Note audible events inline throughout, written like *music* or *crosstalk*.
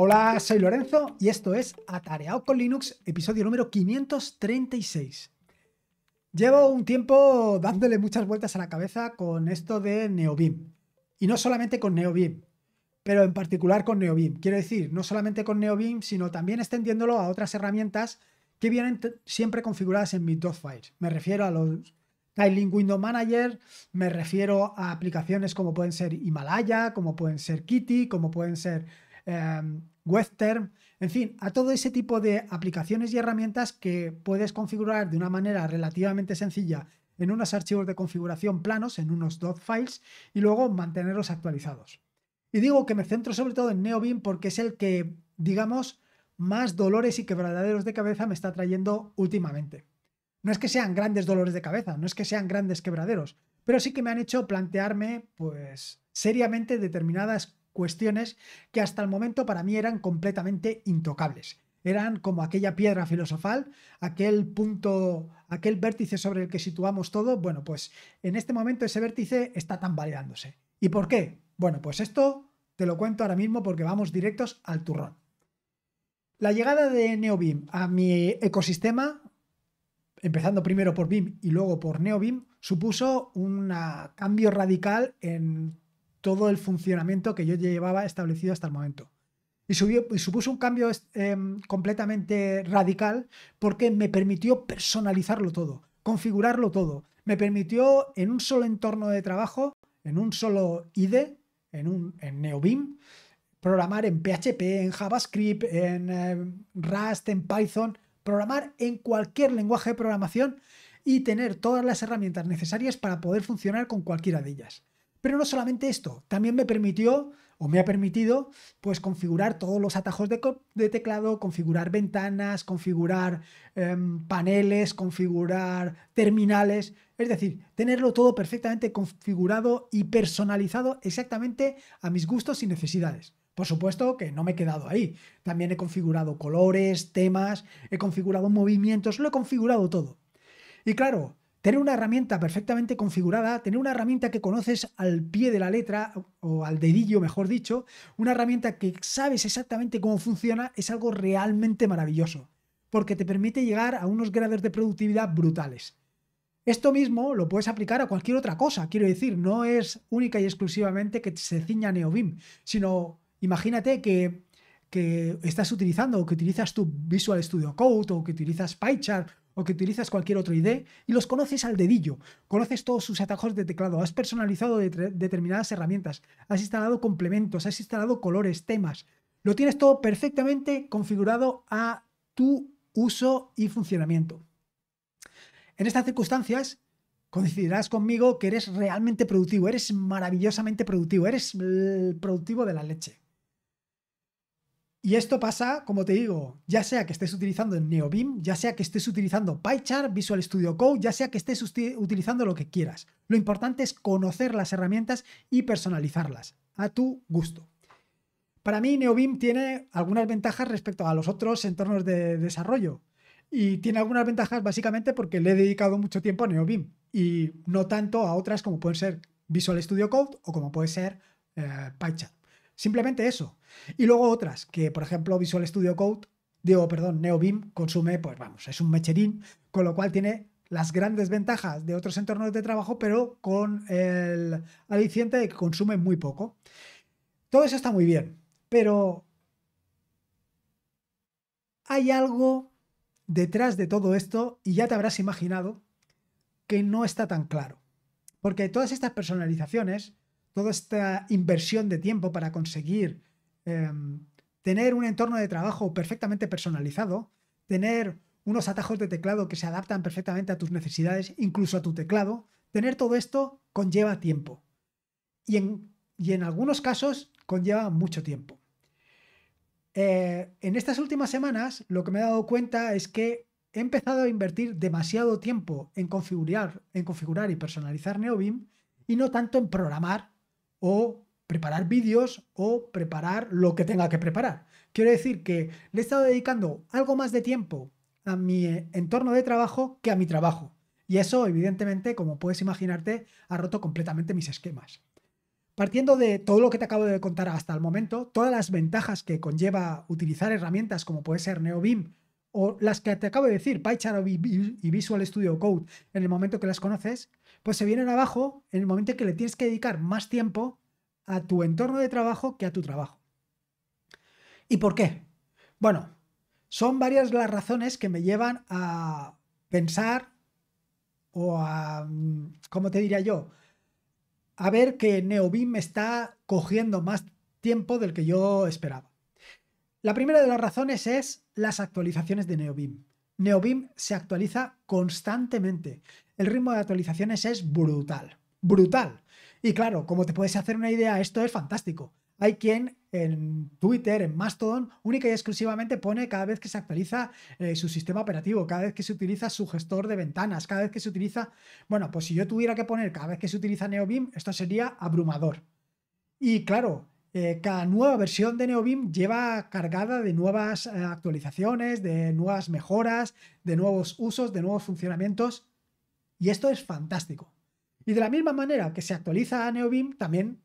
Hola, soy Lorenzo y esto es Atareado con Linux, episodio número 536. Llevo un tiempo dándole muchas vueltas a la cabeza con esto de NeoBeam. Y no solamente con NeoBeam, pero en particular con NeoBeam. Quiero decir, no solamente con NeoBeam, sino también extendiéndolo a otras herramientas que vienen siempre configuradas en mi Files. Me refiero a los Tiling Window Manager, me refiero a aplicaciones como pueden ser Himalaya, como pueden ser Kitty, como pueden ser em, WebTerm, en fin, a todo ese tipo de aplicaciones y herramientas que puedes configurar de una manera relativamente sencilla en unos archivos de configuración planos, en unos dot files, y luego mantenerlos actualizados. Y digo que me centro sobre todo en NeoBeam porque es el que, digamos, más dolores y quebraderos de cabeza me está trayendo últimamente. No es que sean grandes dolores de cabeza, no es que sean grandes quebraderos, pero sí que me han hecho plantearme, pues, seriamente determinadas cuestiones que hasta el momento para mí eran completamente intocables. Eran como aquella piedra filosofal, aquel punto, aquel vértice sobre el que situamos todo. Bueno, pues en este momento ese vértice está tambaleándose. ¿Y por qué? Bueno, pues esto te lo cuento ahora mismo porque vamos directos al turrón. La llegada de Neobim a mi ecosistema, empezando primero por BIM y luego por Neobim, supuso un cambio radical en todo el funcionamiento que yo llevaba establecido hasta el momento. Y, supuso un cambio em, completamente radical porque me permitió personalizarlo todo, configurarlo todo. Me permitió en un solo entorno de trabajo, en un solo IDE, en, un, en NeoBeam, programar en PHP, en JavaScript, en em, Rust, en Python, programar en cualquier lenguaje de programación y tener todas las herramientas necesarias para poder funcionar con cualquiera de ellas. Pero no solamente esto, también me permitió o me ha permitido pues configurar todos los atajos de, teclado, configurar ventanas, configurar em, paneles, configurar terminales, es decir, tenerlo todo perfectamente configurado y personalizado exactamente a mis gustos y necesidades. Por supuesto que no me he quedado ahí. También he configurado colores, temas, he configurado movimientos, lo he configurado todo. Y claro, tener una herramienta perfectamente configurada, tener una herramienta que conoces al pie de la letra o al dedillo, mejor dicho, una herramienta que sabes exactamente cómo funciona, es algo realmente maravilloso, porque te permite llegar a unos grados de productividad brutales. Esto mismo lo puedes aplicar a cualquier otra cosa, quiero decir, no es única y exclusivamente que se ciña Neobim, sino imagínate que, estás utilizando o que utilizas tu Visual Studio Code o que utilizas PyChart o que utilizas cualquier otro ID y los conoces al dedillo. Conoces todos sus atajos de teclado, has personalizado determinadas herramientas, has instalado complementos, has instalado colores, temas. Lo tienes todo perfectamente configurado a tu uso y funcionamiento. En estas circunstancias, coincidirás conmigo que eres realmente productivo, eres maravillosamente productivo, eres el productivo de la leche. Y esto pasa, como te digo, ya sea que estés utilizando NeoBeam, ya sea que estés utilizando PyChart, Visual Studio Code, ya sea que estés utilizando lo que quieras. Lo importante es conocer las herramientas y personalizarlas a tu gusto. Para mí, NeoBeam tiene algunas ventajas respecto a los otros entornos de desarrollo. Y tiene algunas ventajas básicamente porque le he dedicado mucho tiempo a NeoBeam y no tanto a otras como pueden ser Visual Studio Code o como puede ser eh, Simplemente eso. Y luego otras, que por ejemplo Visual Studio Code, digo, perdón, NeoBeam consume, pues vamos, es un mecherín, con lo cual tiene las grandes ventajas de otros entornos de trabajo, pero con el adiciente de que consume muy poco. Todo eso está muy bien, pero hay algo detrás de todo esto, y ya te habrás imaginado, que no está tan claro. Porque todas estas personalizaciones toda esta inversión de tiempo para conseguir em, tener un entorno de trabajo perfectamente personalizado, tener unos atajos de teclado que se adaptan perfectamente a tus necesidades, incluso a tu teclado, tener todo esto conlleva tiempo. Y en, en algunos casos conlleva mucho tiempo. Eh, en estas últimas semanas lo que me he dado cuenta es que he empezado a invertir demasiado tiempo en configurar, en configurar y personalizar Neovim y no tanto en programar o preparar vídeos o preparar lo que tenga que preparar. Quiero decir que le he estado dedicando algo más de tiempo a mi eh, entorno de trabajo que a mi trabajo. Y eso, evidentemente, como puedes imaginarte, ha roto completamente mis esquemas. Partiendo de todo lo que te acabo de contar hasta el momento, todas las ventajas que conlleva utilizar herramientas como puede ser NeoBim o las que te acabo de decir, PyCharm y Visual Studio Code, en el momento que las conoces, pues se vienen abajo en el momento en que le tienes que dedicar más tiempo a tu entorno de trabajo que a tu trabajo. ¿Y por qué? Bueno, son varias las razones que me llevan a pensar o a, mm, ¿cómo te diría yo? A ver que Neobim me está cogiendo más tiempo del que yo esperaba. La primera de las razones es las actualizaciones de Neobim. Neobim se actualiza constantemente el ritmo de actualizaciones es brutal. Brutal. Y claro, como te puedes hacer una idea, esto es fantástico. Hay quien en Twitter, en Mastodon, única y exclusivamente pone cada vez que se actualiza eh, su sistema operativo, cada vez que se utiliza su gestor de ventanas, cada vez que se utiliza... Bueno, pues si yo tuviera que poner cada vez que se utiliza NeoBeam, esto sería abrumador. Y claro, eh, cada nueva versión de NeoBeam lleva cargada de nuevas eh, actualizaciones, de nuevas mejoras, de nuevos usos, de nuevos funcionamientos. Y esto es fantástico. Y de la misma manera que se actualiza a NeoBeam, también,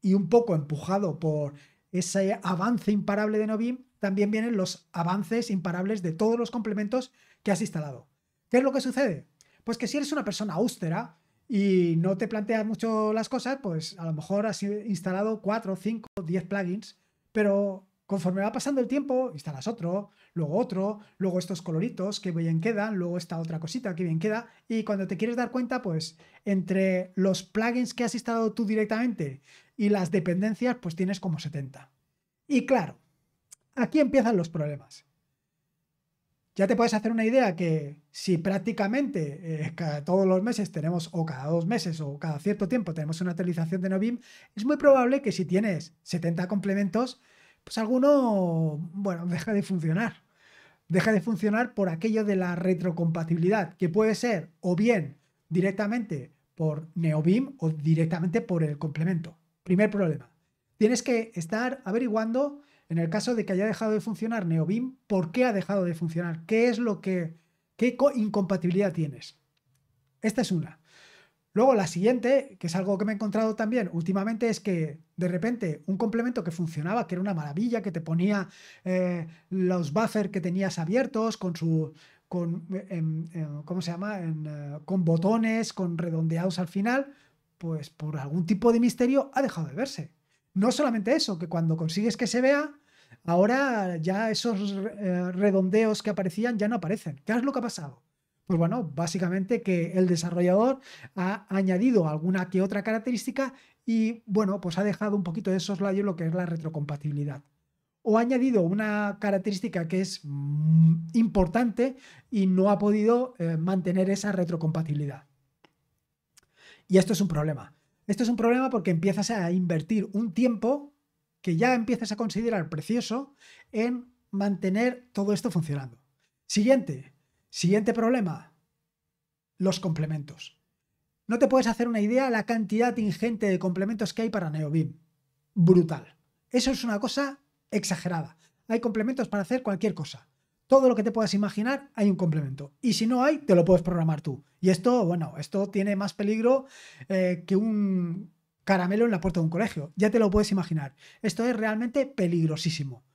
y un poco empujado por ese avance imparable de NeoBeam, también vienen los avances imparables de todos los complementos que has instalado. ¿Qué es lo que sucede? Pues que si eres una persona austera y no te planteas mucho las cosas, pues a lo mejor has instalado 4, 5, 10 plugins, pero Conforme va pasando el tiempo, instalas otro, luego otro, luego estos coloritos que bien quedan, luego esta otra cosita que bien queda, y cuando te quieres dar cuenta, pues entre los plugins que has instalado tú directamente y las dependencias, pues tienes como 70. Y claro, aquí empiezan los problemas. Ya te puedes hacer una idea que si prácticamente eh, todos los meses tenemos, o cada dos meses, o cada cierto tiempo tenemos una actualización de Novim, es muy probable que si tienes 70 complementos, pues alguno, bueno, deja de funcionar. Deja de funcionar por aquello de la retrocompatibilidad, que puede ser o bien directamente por NeoBeam o directamente por el complemento. Primer problema. Tienes que estar averiguando, en el caso de que haya dejado de funcionar NeoBeam, por qué ha dejado de funcionar, qué es lo que, qué incompatibilidad tienes. Esta es una. Luego, la siguiente, que es algo que me he encontrado también últimamente, es que de repente un complemento que funcionaba, que era una maravilla, que te ponía eh, los buffers que tenías abiertos con su. Con, ¿Cómo se llama? Eh, con botones, con redondeados al final, pues por algún tipo de misterio ha dejado de verse. No solamente eso, que cuando consigues que se vea, ahora ya esos eh, redondeos que aparecían ya no aparecen. ¿Qué es lo que ha pasado? Pues bueno, básicamente que el desarrollador ha añadido alguna que otra característica y bueno, pues ha dejado un poquito de soslayo lo que es la retrocompatibilidad. O ha añadido una característica que es mm, importante y no ha podido eh, mantener esa retrocompatibilidad. Y esto es un problema. Esto es un problema porque empiezas a invertir un tiempo que ya empiezas a considerar precioso en mantener todo esto funcionando. Siguiente, Siguiente problema. Los complementos. No te puedes hacer una idea la cantidad ingente de complementos que hay para Neobim. Brutal. Eso es una cosa exagerada. Hay complementos para hacer cualquier cosa. Todo lo que te puedas imaginar, hay un complemento. Y si no hay, te lo puedes programar tú. Y esto, bueno, esto tiene más peligro eh, que un caramelo en la puerta de un colegio. Ya te lo puedes imaginar. Esto es realmente peligrosísimo.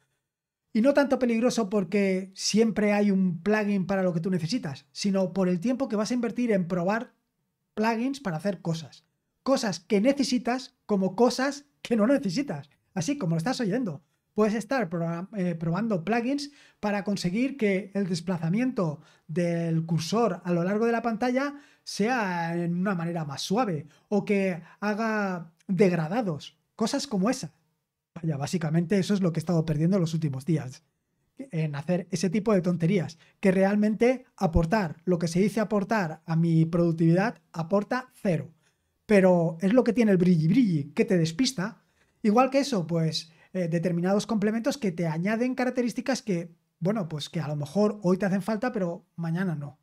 Y no tanto peligroso porque siempre hay un plugin para lo que tú necesitas, sino por el tiempo que vas a invertir en probar plugins para hacer cosas. Cosas que necesitas como cosas que no necesitas. Así como lo estás oyendo. Puedes estar eh, probando plugins para conseguir que el desplazamiento del cursor a lo largo de la pantalla sea en una manera más suave o que haga degradados. Cosas como esas. Vaya, básicamente eso es lo que he estado perdiendo los últimos días. En hacer ese tipo de tonterías. Que realmente aportar, lo que se dice aportar a mi productividad, aporta cero. Pero es lo que tiene el brilli brilli, que te despista. Igual que eso, pues eh, determinados complementos que te añaden características que, bueno, pues que a lo mejor hoy te hacen falta, pero mañana no.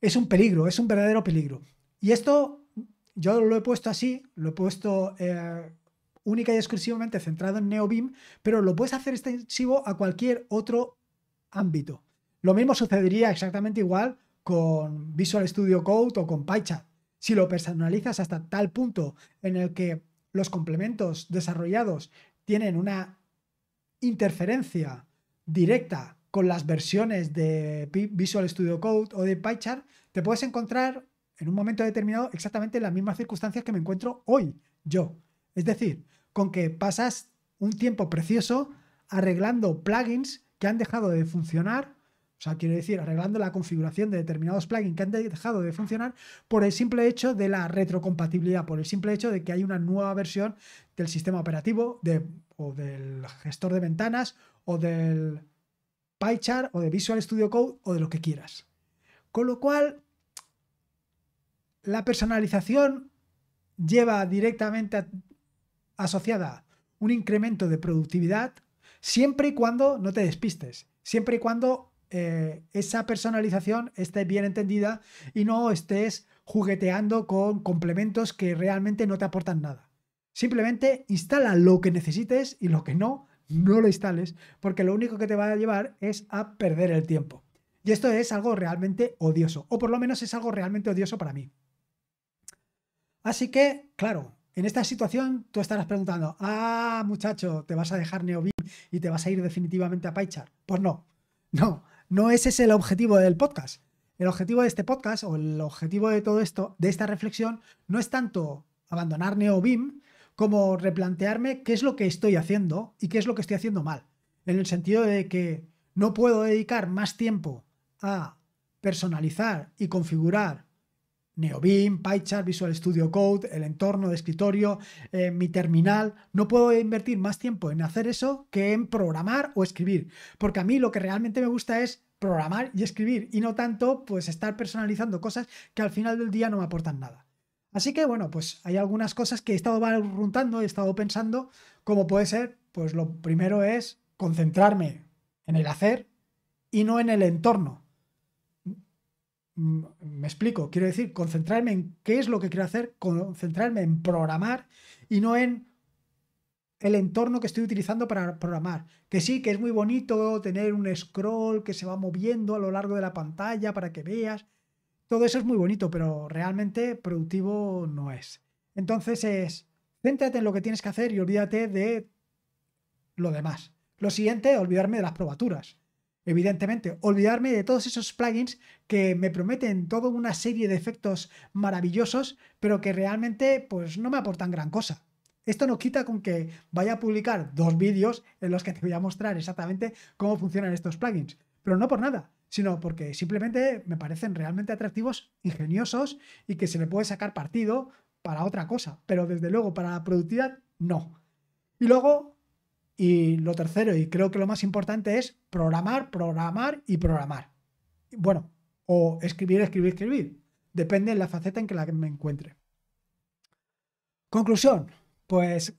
Es un peligro, es un verdadero peligro. Y esto yo lo he puesto así, lo he puesto eh, única y exclusivamente centrado en NeoBeam, pero lo puedes hacer extensivo a cualquier otro ámbito. Lo mismo sucedería exactamente igual con Visual Studio Code o con PyChat. Si lo personalizas hasta tal punto en el que los complementos desarrollados tienen una interferencia directa con las versiones de Visual Studio Code o de PyCharm, te puedes encontrar en un momento determinado exactamente en las mismas circunstancias que me encuentro hoy yo. Es decir, con que pasas un tiempo precioso arreglando plugins que han dejado de funcionar, o sea, quiero decir, arreglando la configuración de determinados plugins que han dejado de funcionar por el simple hecho de la retrocompatibilidad, por el simple hecho de que hay una nueva versión del sistema operativo o del gestor de ventanas o del PyChart o de Visual Studio Code o de lo que quieras. Con lo cual, la personalización lleva directamente a asociada un incremento de productividad siempre y cuando no te despistes, siempre y cuando eh, esa personalización esté bien entendida y no estés jugueteando con complementos que realmente no te aportan nada. Simplemente instala lo que necesites y lo que no, no lo instales, porque lo único que te va a llevar es a perder el tiempo. Y esto es algo realmente odioso, o por lo menos es algo realmente odioso para mí. Así que, claro, en esta situación tú estarás preguntando, ah, muchacho, te vas a dejar NeoBeam y te vas a ir definitivamente a PyChart. Pues no, no, no ese es el objetivo del podcast. El objetivo de este podcast o el objetivo de todo esto, de esta reflexión, no es tanto abandonar NeoBeam como replantearme qué es lo que estoy haciendo y qué es lo que estoy haciendo mal. En el sentido de que no puedo dedicar más tiempo a personalizar y configurar NeoBeam, PyChart, Visual Studio Code, el entorno de escritorio, eh, mi terminal. No puedo invertir más tiempo en hacer eso que en programar o escribir, porque a mí lo que realmente me gusta es programar y escribir y no tanto pues estar personalizando cosas que al final del día no me aportan nada. Así que bueno, pues hay algunas cosas que he estado runtando, he estado pensando, como puede ser, pues lo primero es concentrarme en el hacer y no en el entorno me explico, quiero decir, concentrarme en qué es lo que quiero hacer, concentrarme en programar y no en el entorno que estoy utilizando para programar. Que sí, que es muy bonito tener un scroll que se va moviendo a lo largo de la pantalla para que veas. Todo eso es muy bonito, pero realmente productivo no es. Entonces es, céntrate en lo que tienes que hacer y olvídate de lo demás. Lo siguiente, olvidarme de las probaturas. Evidentemente, olvidarme de todos esos plugins que me prometen toda una serie de efectos maravillosos, pero que realmente pues no me aportan gran cosa. Esto no quita con que vaya a publicar dos vídeos en los que te voy a mostrar exactamente cómo funcionan estos plugins, pero no por nada, sino porque simplemente me parecen realmente atractivos, ingeniosos y que se le puede sacar partido para otra cosa, pero desde luego para la productividad no. Y luego y lo tercero, y creo que lo más importante es programar, programar y programar. Bueno, o escribir, escribir, escribir. Depende de la faceta en que la me encuentre. Conclusión, pues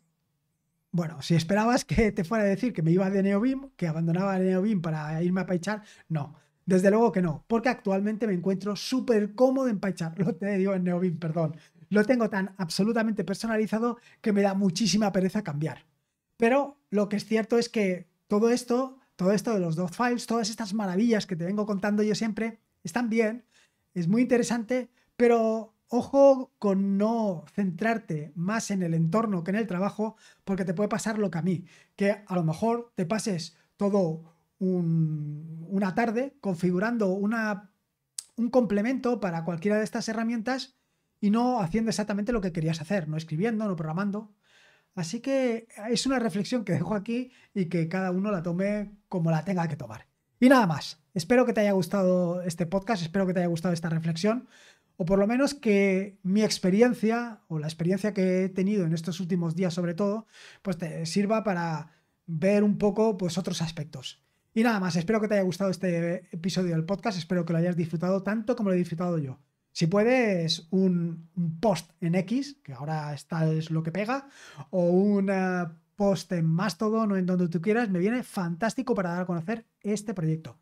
bueno, si esperabas que te fuera a decir que me iba de neobim que abandonaba neobim para irme a Pychar, no. Desde luego que no, porque actualmente me encuentro súper cómodo en Pychar. *laughs* Lo te digo en perdón. Lo tengo tan absolutamente personalizado que me da muchísima pereza cambiar. Pero lo que es cierto es que todo esto, todo esto de los files, todas estas maravillas que te vengo contando yo siempre, están bien, es muy interesante, pero ojo con no centrarte más en el entorno que en el trabajo, porque te puede pasar lo que a mí, que a lo mejor te pases todo una tarde configurando un complemento para cualquiera de estas herramientas y no haciendo exactamente lo que querías hacer, no escribiendo, no programando. Así que ah, es una reflexión que dejo aquí y que cada uno la tome como la tenga que tomar. Y nada más. Espero que te haya gustado este podcast, espero que te haya gustado esta reflexión, o por lo menos que mi experiencia o la experiencia que he tenido en estos últimos días sobre todo, pues te sirva para ver un poco pues otros aspectos. Y nada más, espero que te haya gustado este episodio del podcast, espero que lo hayas disfrutado tanto como lo he disfrutado yo. Si puedes, un, post en X, que ahora está es lo que pega, o un post en Mastodon o en donde tú quieras, me viene fantástico para dar a conocer este proyecto.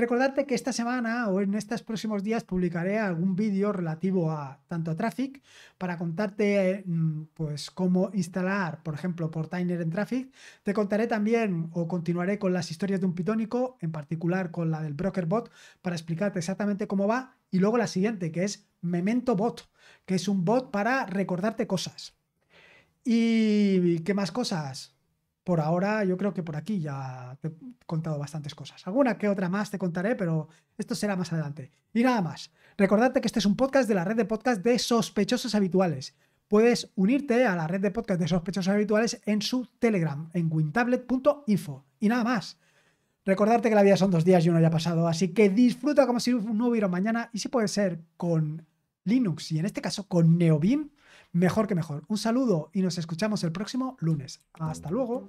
Recordarte que esta semana o en estos próximos días publicaré algún vídeo relativo a tanto a Traffic para contarte mm, pues cómo instalar, por ejemplo, Portainer en Traffic. Te contaré también o continuaré con las historias de un pitónico, en particular con la del BrokerBot, para explicarte exactamente cómo va. Y luego la siguiente, que es Memento Bot, que es un bot para recordarte cosas. ¿Y qué más cosas? por ahora yo creo que por aquí ya te he contado bastantes cosas. Alguna que otra más te contaré, pero esto será más adelante. Y nada más, recordarte que este es un podcast de la red de podcast de sospechosos habituales. Puedes unirte a la red de podcast de sospechosos habituales en su Telegram, en wintablet.info. Y nada más. Recordarte que la vida son dos días y uno ya ha pasado, así que disfruta como si no hubiera mañana y si puede ser con Linux y en este caso con Neobim mejor que mejor. Un saludo y nos escuchamos el próximo lunes. Hasta luego.